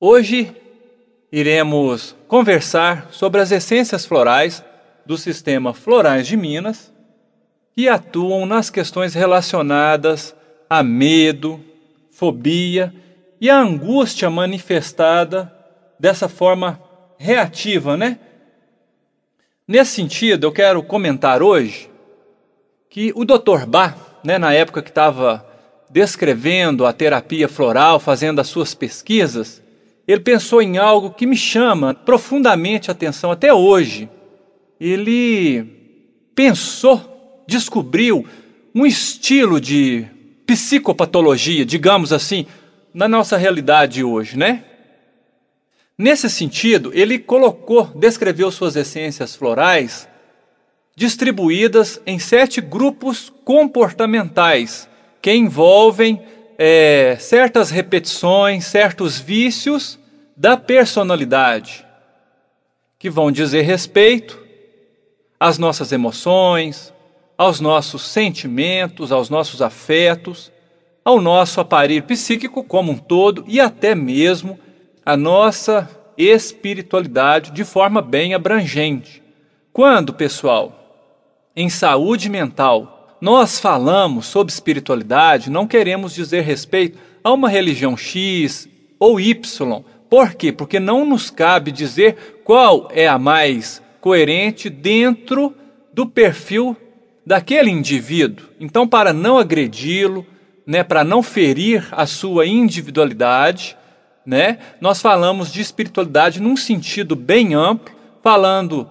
Hoje iremos conversar sobre as essências florais do sistema Florais de Minas que atuam nas questões relacionadas a medo, fobia e a angústia manifestada dessa forma reativa, né? Nesse sentido, eu quero comentar hoje que o Dr. Ba, né, na época que estava descrevendo a terapia floral, fazendo as suas pesquisas, ele pensou em algo que me chama profundamente a atenção até hoje. Ele pensou, descobriu um estilo de psicopatologia, digamos assim, na nossa realidade hoje, né? Nesse sentido, ele colocou, descreveu suas essências florais distribuídas em sete grupos comportamentais que envolvem é, certas repetições, certos vícios da personalidade, que vão dizer respeito às nossas emoções, aos nossos sentimentos, aos nossos afetos, ao nosso aparelho psíquico como um todo e até mesmo à nossa espiritualidade de forma bem abrangente. Quando, pessoal, em saúde mental, nós falamos sobre espiritualidade, não queremos dizer respeito a uma religião X ou Y. Por quê? Porque não nos cabe dizer qual é a mais coerente dentro do perfil daquele indivíduo. Então, para não agredi-lo, né, para não ferir a sua individualidade, né, nós falamos de espiritualidade num sentido bem amplo, falando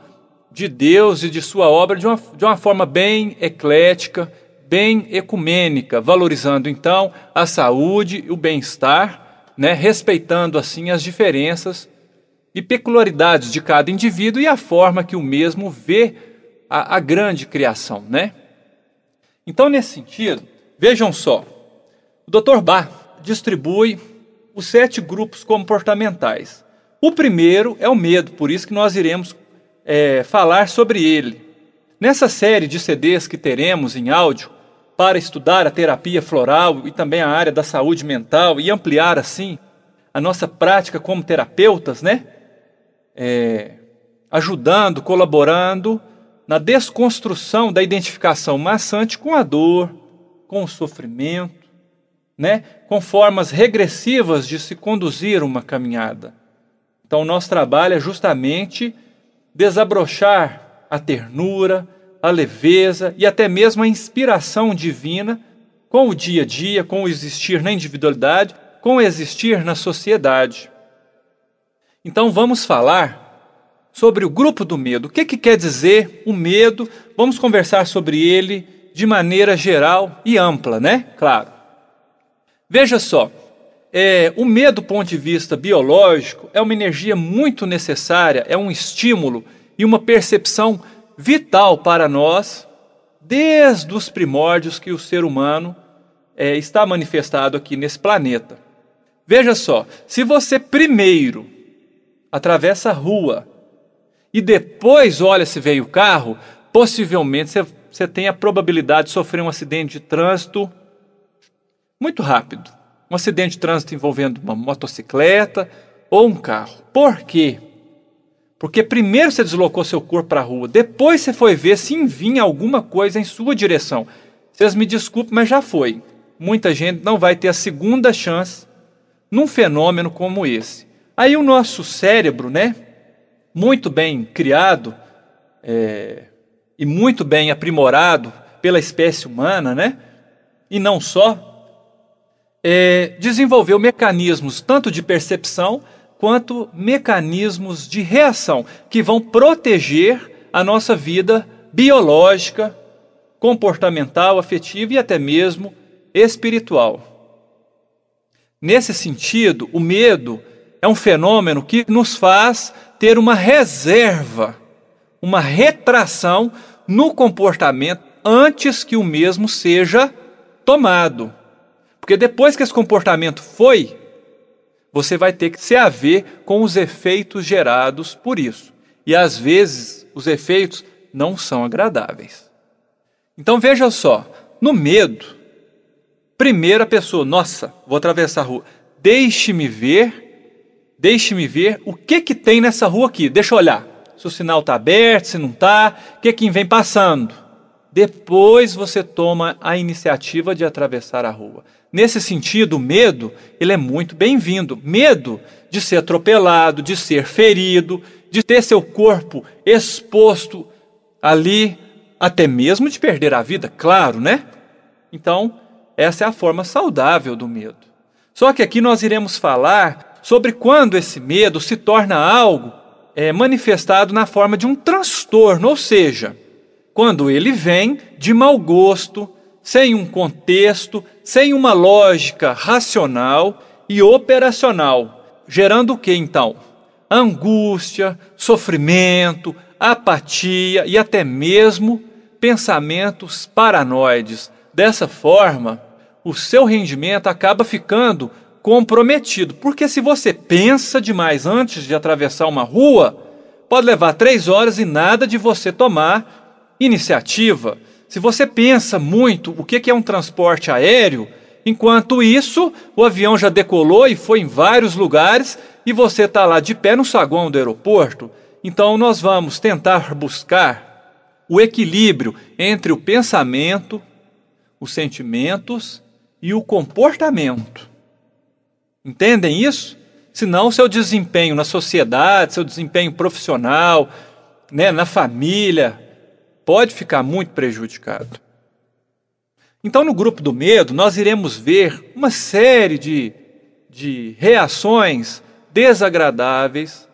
de Deus e de sua obra de uma, de uma forma bem eclética, bem ecumênica, valorizando então a saúde e o bem-estar, né, respeitando assim as diferenças e peculiaridades de cada indivíduo e a forma que o mesmo vê a, a grande criação, né? Então, nesse sentido, vejam só, o Dr. Bach distribui os sete grupos comportamentais. O primeiro é o medo, por isso que nós iremos é, falar sobre ele. Nessa série de CDs que teremos em áudio para estudar a terapia floral e também a área da saúde mental e ampliar assim a nossa prática como terapeutas, né? É, ajudando, colaborando na desconstrução da identificação maçante com a dor, com o sofrimento, né? com formas regressivas de se conduzir uma caminhada. Então, o nosso trabalho é justamente desabrochar a ternura, a leveza e até mesmo a inspiração divina com o dia a dia, com o existir na individualidade, com o existir na sociedade. Então vamos falar sobre o grupo do medo. O que, que quer dizer o medo? Vamos conversar sobre ele de maneira geral e ampla, né? Claro. Veja só, é, o medo, do ponto de vista biológico, é uma energia muito necessária, é um estímulo e uma percepção vital para nós, desde os primórdios que o ser humano é, está manifestado aqui nesse planeta. Veja só, se você primeiro atravessa a rua e depois olha se veio o carro, possivelmente você, você tem a probabilidade de sofrer um acidente de trânsito muito rápido um acidente de trânsito envolvendo uma motocicleta ou um carro. Por quê? Porque primeiro você deslocou seu corpo para a rua, depois você foi ver se vinha alguma coisa em sua direção. Vocês me desculpem, mas já foi. Muita gente não vai ter a segunda chance num fenômeno como esse. Aí o nosso cérebro, né, muito bem criado é, e muito bem aprimorado pela espécie humana, né, e não só, é, desenvolveu mecanismos tanto de percepção quanto mecanismos de reação que vão proteger a nossa vida biológica, comportamental, afetiva e até mesmo espiritual. Nesse sentido, o medo é um fenômeno que nos faz ter uma reserva, uma retração no comportamento antes que o mesmo seja tomado. Porque depois que esse comportamento foi, você vai ter que se haver com os efeitos gerados por isso. E às vezes os efeitos não são agradáveis. Então veja só, no medo, primeira pessoa, nossa, vou atravessar a rua, deixe-me ver, deixe-me ver o que que tem nessa rua aqui, deixa eu olhar, se o sinal está aberto, se não está, o que que vem passando. Depois você toma a iniciativa de atravessar a rua. Nesse sentido, o medo ele é muito bem-vindo. Medo de ser atropelado, de ser ferido, de ter seu corpo exposto ali, até mesmo de perder a vida, claro, né? Então, essa é a forma saudável do medo. Só que aqui nós iremos falar sobre quando esse medo se torna algo é, manifestado na forma de um transtorno, ou seja, quando ele vem de mau gosto, sem um contexto, sem uma lógica racional e operacional, gerando o que então? Angústia, sofrimento, apatia e até mesmo pensamentos paranoides. Dessa forma, o seu rendimento acaba ficando comprometido, porque se você pensa demais antes de atravessar uma rua, pode levar três horas e nada de você tomar iniciativa se você pensa muito o que é um transporte aéreo, enquanto isso, o avião já decolou e foi em vários lugares e você está lá de pé no saguão do aeroporto. Então, nós vamos tentar buscar o equilíbrio entre o pensamento, os sentimentos e o comportamento. Entendem isso? Senão, seu desempenho na sociedade, seu desempenho profissional, né, na família, pode ficar muito prejudicado. Então, no grupo do medo, nós iremos ver uma série de, de reações desagradáveis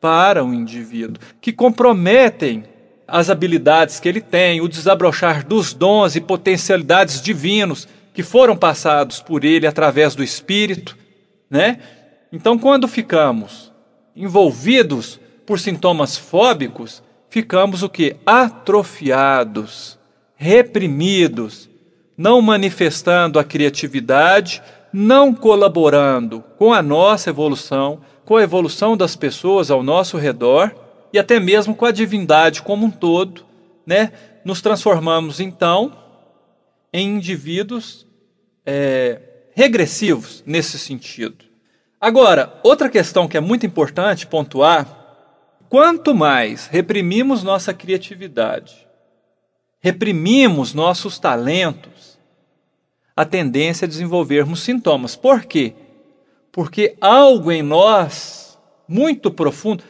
para o indivíduo, que comprometem as habilidades que ele tem, o desabrochar dos dons e potencialidades divinos que foram passados por ele através do Espírito, né? Então, quando ficamos envolvidos por sintomas fóbicos, ficamos o que? Atrofiados, reprimidos, não manifestando a criatividade, não colaborando com a nossa evolução, com a evolução das pessoas ao nosso redor e até mesmo com a divindade como um todo, né? Nos transformamos então em indivíduos é, regressivos nesse sentido. Agora, outra questão que é muito importante pontuar Quanto mais reprimimos nossa criatividade, reprimimos nossos talentos, a tendência é desenvolvermos sintomas. Por quê? Porque algo em nós, muito profundo,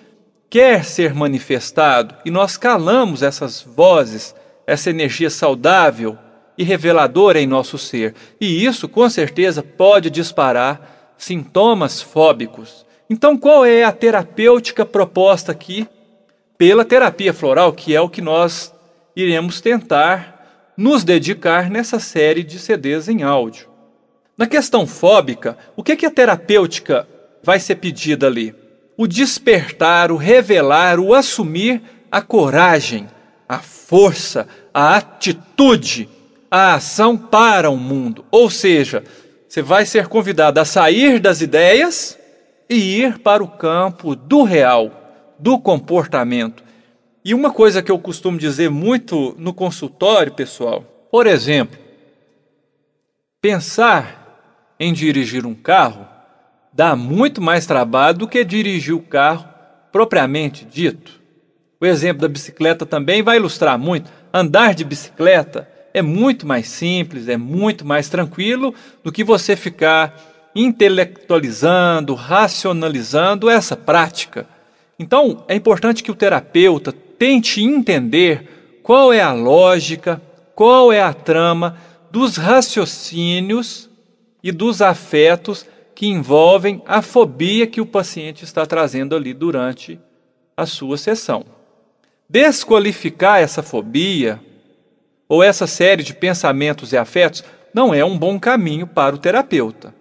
quer ser manifestado e nós calamos essas vozes, essa energia saudável e reveladora em nosso ser. E isso, com certeza, pode disparar sintomas fóbicos, então, qual é a terapêutica proposta aqui pela terapia floral, que é o que nós iremos tentar nos dedicar nessa série de CDs em áudio? Na questão fóbica, o que, é que a terapêutica vai ser pedida ali? O despertar, o revelar, o assumir a coragem, a força, a atitude, a ação para o mundo. Ou seja, você vai ser convidado a sair das ideias e ir para o campo do real, do comportamento. E uma coisa que eu costumo dizer muito no consultório, pessoal, por exemplo, pensar em dirigir um carro dá muito mais trabalho do que dirigir o carro propriamente dito. O exemplo da bicicleta também vai ilustrar muito. Andar de bicicleta é muito mais simples, é muito mais tranquilo do que você ficar intelectualizando, racionalizando essa prática. Então, é importante que o terapeuta tente entender qual é a lógica, qual é a trama dos raciocínios e dos afetos que envolvem a fobia que o paciente está trazendo ali durante a sua sessão. Desqualificar essa fobia ou essa série de pensamentos e afetos não é um bom caminho para o terapeuta.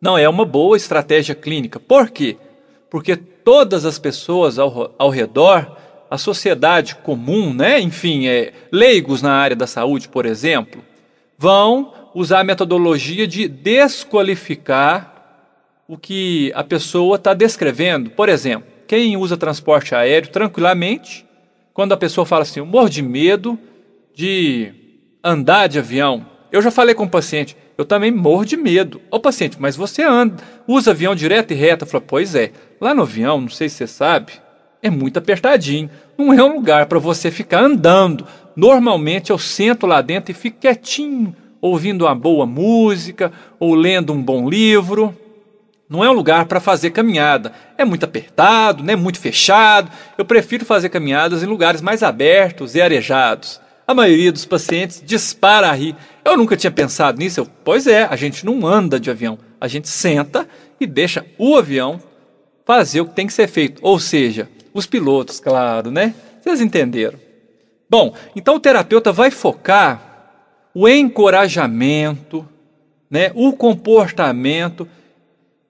Não é uma boa estratégia clínica. Por quê? Porque todas as pessoas ao, ao redor, a sociedade comum, né? enfim, é, leigos na área da saúde, por exemplo, vão usar a metodologia de desqualificar o que a pessoa está descrevendo. Por exemplo, quem usa transporte aéreo tranquilamente, quando a pessoa fala assim, eu morro de medo de andar de avião, eu já falei com o paciente, eu também morro de medo. Ô paciente, mas você anda, usa avião direto e reto. Eu falo, pois é, lá no avião, não sei se você sabe, é muito apertadinho. Não é um lugar para você ficar andando. Normalmente eu sento lá dentro e fico quietinho, ouvindo uma boa música ou lendo um bom livro. Não é um lugar para fazer caminhada. É muito apertado, né? Muito fechado. Eu prefiro fazer caminhadas em lugares mais abertos e arejados. A maioria dos pacientes dispara a rir. Eu nunca tinha pensado nisso. Eu, pois é, a gente não anda de avião. A gente senta e deixa o avião fazer o que tem que ser feito. Ou seja, os pilotos, claro, né? Vocês entenderam. Bom, então o terapeuta vai focar o encorajamento, né, o comportamento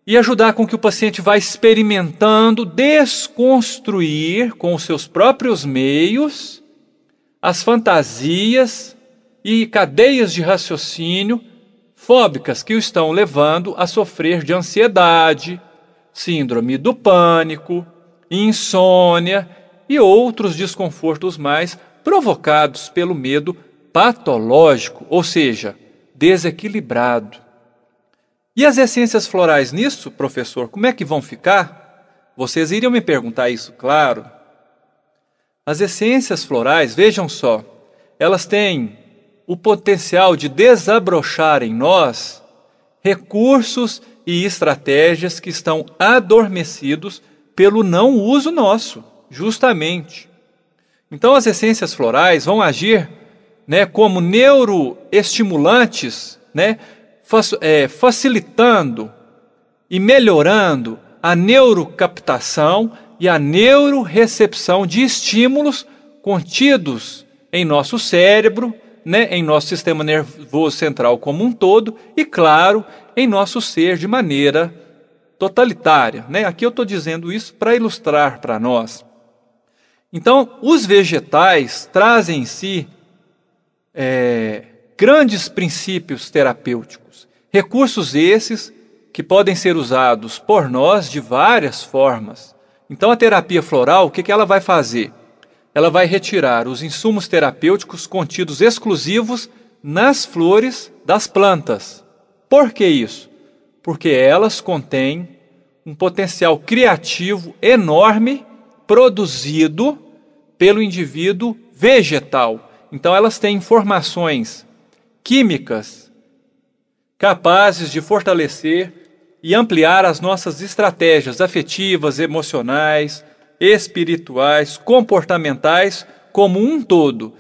e ajudar com que o paciente vá experimentando desconstruir com os seus próprios meios as fantasias e cadeias de raciocínio fóbicas que o estão levando a sofrer de ansiedade, síndrome do pânico, insônia e outros desconfortos mais provocados pelo medo patológico, ou seja, desequilibrado. E as essências florais nisso, professor, como é que vão ficar? Vocês iriam me perguntar isso, claro. As essências florais, vejam só, elas têm o potencial de desabrochar em nós recursos e estratégias que estão adormecidos pelo não uso nosso, justamente. Então, as essências florais vão agir né, como neuroestimulantes, né, é, facilitando e melhorando a neurocaptação e a neurorecepção de estímulos contidos em nosso cérebro, né, em nosso sistema nervoso central como um todo e, claro, em nosso ser de maneira totalitária. Né? Aqui eu estou dizendo isso para ilustrar para nós. Então, os vegetais trazem em si é, grandes princípios terapêuticos, recursos esses que podem ser usados por nós de várias formas então a terapia floral, o que, que ela vai fazer? Ela vai retirar os insumos terapêuticos contidos exclusivos nas flores das plantas. Por que isso? Porque elas contêm um potencial criativo enorme produzido pelo indivíduo vegetal. Então elas têm informações químicas capazes de fortalecer e ampliar as nossas estratégias afetivas, emocionais, espirituais, comportamentais como um todo.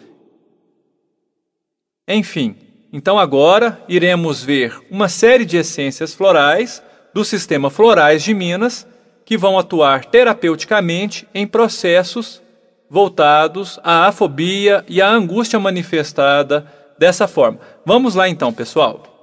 Enfim, então agora iremos ver uma série de essências florais do sistema Florais de Minas que vão atuar terapeuticamente em processos voltados à afobia e à angústia manifestada dessa forma. Vamos lá então, pessoal.